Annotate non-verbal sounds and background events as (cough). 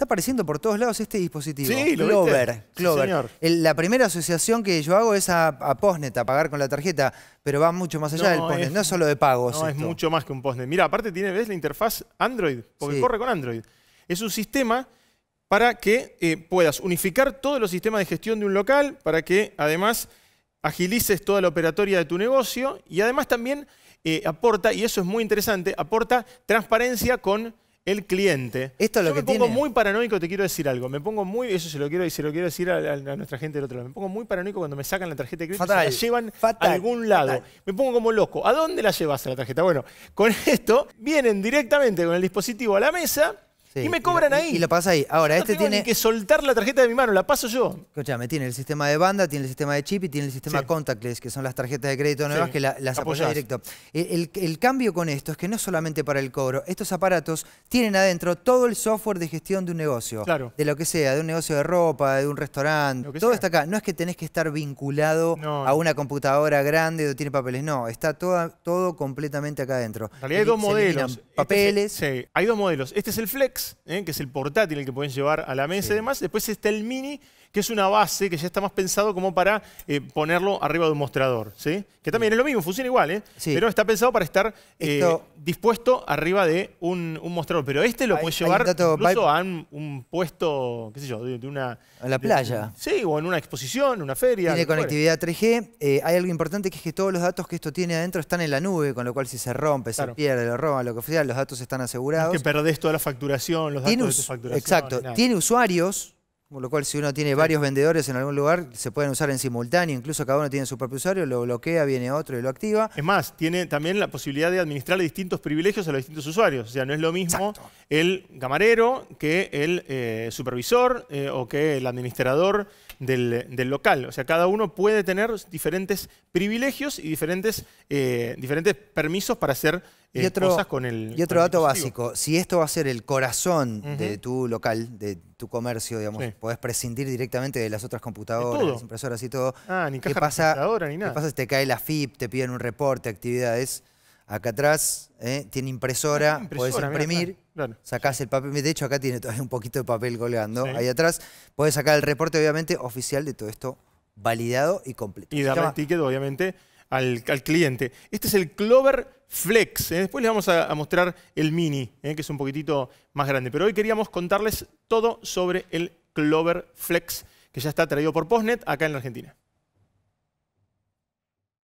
Está apareciendo por todos lados este dispositivo. Sí, Clover. Clover. la primera asociación que yo hago es a, Postnet, a pagar con la tarjeta, pero va mucho más allá del Postnet, no es solo de pagos. No, es mucho más que un Postnet. Mira, aparte tiene, ¿ves la interfaz Android? Porque corre con Android. Es un sistema para que eh, puedas unificar todos los sistemas de gestión de un local, para que además agilices toda la operatoria de tu negocio y además también eh, aporta, y eso es muy interesante, aporta transparencia con el cliente. Esto es lo que me pongo muy paranoico, te quiero decir algo. Me pongo muy, eso se lo quiero, y se lo quiero decir a, nuestra gente del otro lado. Me pongo muy paranoico cuando me sacan la tarjeta de crédito y la llevan a algún lado. Me pongo como loco. ¿A dónde la llevas la tarjeta? Bueno, con (laughs) esto vienen directamente con el dispositivo a la mesa y me cobran ahí. Y lo pasas ahí. Ahora, no este tengo tiene. que soltar la tarjeta de mi mano, la paso yo. me tiene el sistema de banda, tiene el sistema de chip y tiene el sistema contactless, que son las tarjetas de crédito nuevas que las apoya directo. El, cambio con esto es que no solamente para el cobro, estos aparatos tienen adentro todo el software de gestión de un negocio. Claro. De lo que sea, de un negocio de ropa, de un restaurante, todo está acá. No es que tenés que estar vinculado a una computadora grande o tiene papeles, no. Está todo completamente acá adentro. En hay dos modelos. Este papeles. sí, hay dos modelos. Este es el Flex ¿eh? que es el portátil el que pueden llevar a la mesa y demás. Después está el Mini, que es una base que ya está más pensado como para eh, ponerlo arriba de un mostrador, ¿sí? Que también es lo mismo, funciona igual, ¿eh? Pero está pensado para estar eh, dispuesto arriba de un, mostrador. Pero este lo puedes llevar incluso a un, puesto, qué sé yo, de, una... A la playa. sí, o en una exposición, una feria. Tiene conectividad 3G. Eh, hay algo importante que es que todos los datos que esto tiene adentro están en la nube, con lo cual si se rompe, se pierde, lo roban, lo que sea, los datos están asegurados. que perdés toda la facturación, los datos de tu facturación. Exacto. Tiene usuarios con lo cual, si uno tiene varios vendedores en algún lugar, se pueden usar en simultáneo, incluso cada uno tiene su propio usuario, lo bloquea, viene otro y lo activa. Es más, tiene también la posibilidad de administrarle distintos privilegios a los distintos usuarios. O sea, no es lo mismo el camarero que el eh, supervisor eh, o que el administrador del, local. O sea, cada uno puede tener diferentes privilegios y diferentes, eh, diferentes permisos para hacer eh, cosas con el. Y otro dato básico: si esto va a ser el corazón de tu local, de tu comercio, digamos, podés prescindir directamente de las otras computadoras, impresoras y todo. Ah, ni ¿Qué pasa, ni nada. ¿Qué pasa si te cae la FIP, te piden un reporte, actividades? Acá atrás ¿eh? tiene impresora, ah, puedes podés imprimir, sacás el papel. De hecho, acá tiene todavía un poquito de papel colgando. Ahí atrás Puedes sacar el reporte, obviamente, oficial de todo esto validado y completo. Y darle el ticket, obviamente, al, cliente. Este es el Clover Flex. ¿eh? Después les vamos a, mostrar el Mini, ¿eh? que es un poquitito más grande. Pero hoy queríamos contarles todo sobre el Clover Flex, que ya está traído por Postnet acá en la Argentina.